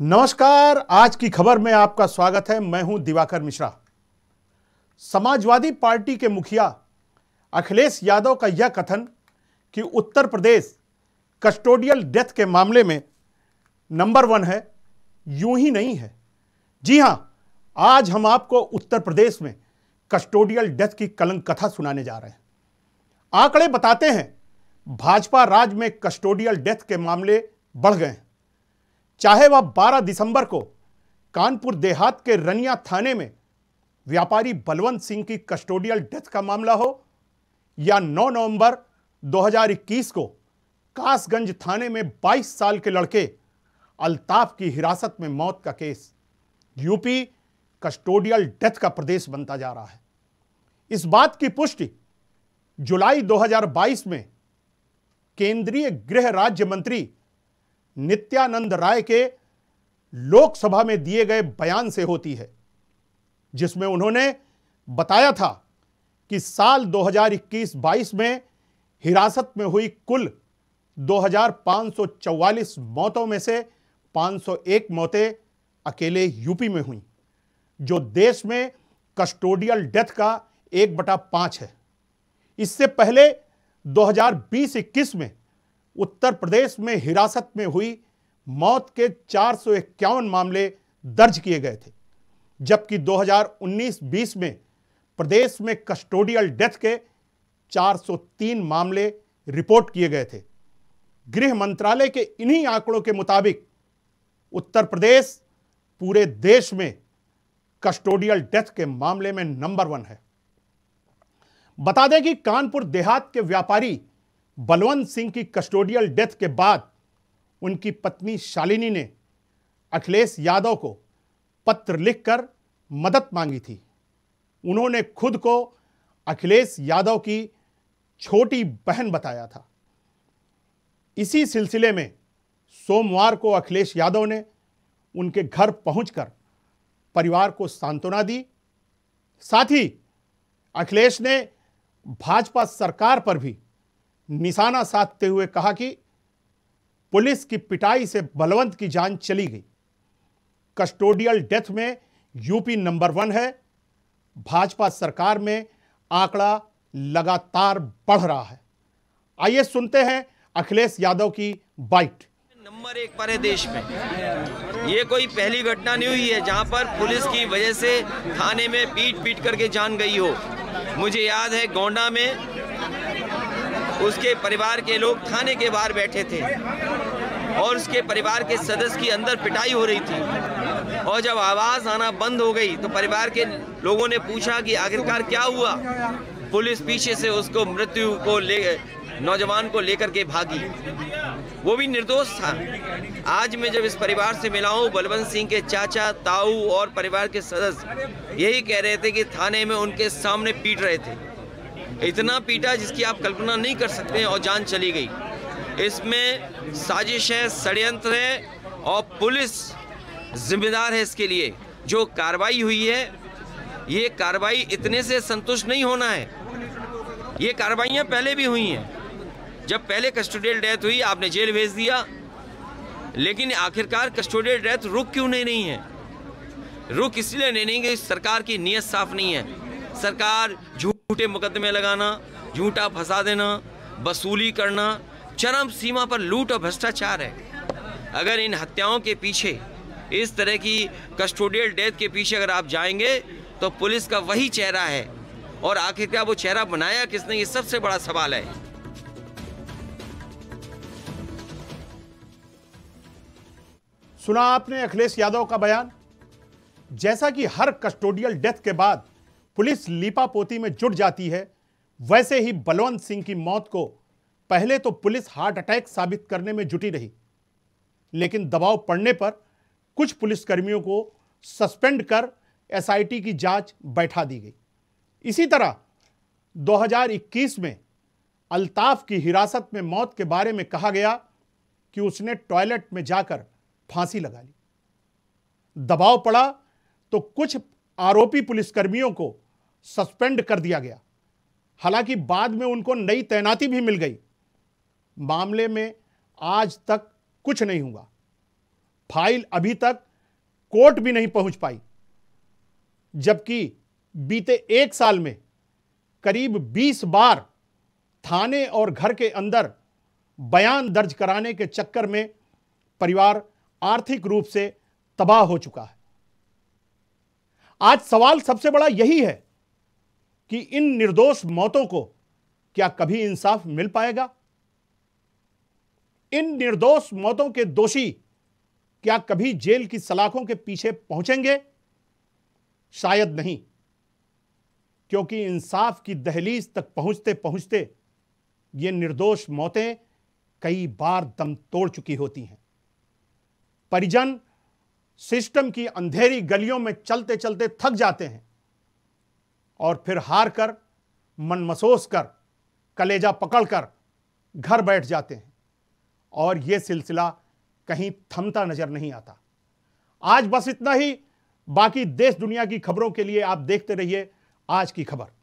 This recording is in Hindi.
नमस्कार आज की खबर में आपका स्वागत है मैं हूं दिवाकर मिश्रा समाजवादी पार्टी के मुखिया अखिलेश यादव का यह कथन कि उत्तर प्रदेश कस्टोडियल डेथ के मामले में नंबर वन है यूं ही नहीं है जी हां आज हम आपको उत्तर प्रदेश में कस्टोडियल डेथ की कलंक कथा सुनाने जा रहे हैं आंकड़े बताते हैं भाजपा राज में कस्टोडियल डेथ के मामले बढ़ गए हैं चाहे वह 12 दिसंबर को कानपुर देहात के रनिया थाने में व्यापारी बलवंत सिंह की कस्टोडियल डेथ का मामला हो या 9 नवंबर 2021 को कासगंज थाने में 22 साल के लड़के अल्ताफ की हिरासत में मौत का केस यूपी कस्टोडियल डेथ का प्रदेश बनता जा रहा है इस बात की पुष्टि जुलाई 2022 में केंद्रीय गृह राज्य मंत्री नित्यानंद राय के लोकसभा में दिए गए बयान से होती है जिसमें उन्होंने बताया था कि साल 2021-22 में हिरासत में हुई कुल 2544 मौतों में से 501 मौतें अकेले यूपी में हुई जो देश में कस्टोडियल डेथ का एक बटा पांच है इससे पहले 2020-21 में उत्तर प्रदेश में हिरासत में हुई मौत के चार मामले दर्ज किए गए थे जबकि 2019-20 में प्रदेश में कस्टोडियल डेथ के 403 मामले रिपोर्ट किए गए थे गृह मंत्रालय के इन्हीं आंकड़ों के मुताबिक उत्तर प्रदेश पूरे देश में कस्टोडियल डेथ के मामले में नंबर वन है बता दें कि कानपुर देहात के व्यापारी बलवंत सिंह की कस्टोडियल डेथ के बाद उनकी पत्नी शालिनी ने अखिलेश यादव को पत्र लिखकर मदद मांगी थी उन्होंने खुद को अखिलेश यादव की छोटी बहन बताया था इसी सिलसिले में सोमवार को अखिलेश यादव ने उनके घर पहुंचकर परिवार को सांत्वना दी साथ ही अखिलेश ने भाजपा सरकार पर भी निशाना साधते हुए कहा कि पुलिस की पिटाई से बलवंत की जान चली गई कस्टोडियल डेथ में यूपी नंबर वन है भाजपा सरकार में आंकड़ा लगातार बढ़ रहा है आइए सुनते हैं अखिलेश यादव की बाइट नंबर एक पर है देश में ये कोई पहली घटना नहीं हुई है जहां पर पुलिस की वजह से थाने में पीट पीट करके जान गई हो मुझे याद है गोंडा में उसके परिवार के लोग थाने के बाहर बैठे थे और उसके परिवार के सदस्य की अंदर पिटाई हो रही थी और जब आवाज़ आना बंद हो गई तो परिवार के लोगों ने पूछा कि आखिरकार क्या हुआ पुलिस पीछे से उसको मृत्यु को ले नौजवान को लेकर के भागी वो भी निर्दोष था आज मैं जब इस परिवार से मिला हूँ बलवंत सिंह के चाचा ताऊ और परिवार के सदस्य यही कह रहे थे कि थाने में उनके सामने पीट रहे थे इतना पीटा जिसकी आप कल्पना नहीं कर सकते और जान चली गई इसमें साजिश है षडयंत्र है और पुलिस जिम्मेदार है इसके लिए जो कार्रवाई हुई है ये कार्रवाई इतने से संतुष्ट नहीं होना है ये कार्रवाइयाँ पहले भी हुई हैं जब पहले कस्टोडियल डेथ हुई आपने जेल भेज दिया लेकिन आखिरकार कस्टोडियल डेथ रुक क्यों नहीं नहीं है रुक इसलिए नहीं गई सरकार की नीयत साफ नहीं है सरकार झूठे मुकदमे लगाना झूठा फंसा देना वसूली करना चरम सीमा पर लूट और भ्रष्टाचार है अगर इन हत्याओं के पीछे इस तरह की कस्टोडियल डेथ के पीछे अगर आप जाएंगे तो पुलिस का वही चेहरा है और आखिरकार वो चेहरा बनाया किसने ये सबसे बड़ा सवाल है सुना आपने अखिलेश यादव का बयान जैसा कि हर कस्टोडियल डेथ के बाद पुलिस लीपापोती में जुट जाती है वैसे ही बलवंत सिंह की मौत को पहले तो पुलिस हार्ट अटैक साबित करने में जुटी रही लेकिन दबाव पड़ने पर कुछ पुलिसकर्मियों को सस्पेंड कर एसआईटी की जांच बैठा दी गई इसी तरह 2021 में अल्ताफ की हिरासत में मौत के बारे में कहा गया कि उसने टॉयलेट में जाकर फांसी लगा ली दबाव पड़ा तो कुछ आरोपी पुलिसकर्मियों को सस्पेंड कर दिया गया हालांकि बाद में उनको नई तैनाती भी मिल गई मामले में आज तक कुछ नहीं हुआ फाइल अभी तक कोर्ट भी नहीं पहुंच पाई जबकि बीते एक साल में करीब 20 बार थाने और घर के अंदर बयान दर्ज कराने के चक्कर में परिवार आर्थिक रूप से तबाह हो चुका है आज सवाल सबसे बड़ा यही है कि इन निर्दोष मौतों को क्या कभी इंसाफ मिल पाएगा इन निर्दोष मौतों के दोषी क्या कभी जेल की सलाखों के पीछे पहुंचेंगे शायद नहीं क्योंकि इंसाफ की दहलीज तक पहुंचते पहुंचते ये निर्दोष मौतें कई बार दम तोड़ चुकी होती हैं परिजन सिस्टम की अंधेरी गलियों में चलते चलते थक जाते हैं और फिर हार कर मन मसोस कर कलेजा पकड़ कर घर बैठ जाते हैं और ये सिलसिला कहीं थमता नज़र नहीं आता आज बस इतना ही बाकी देश दुनिया की खबरों के लिए आप देखते रहिए आज की खबर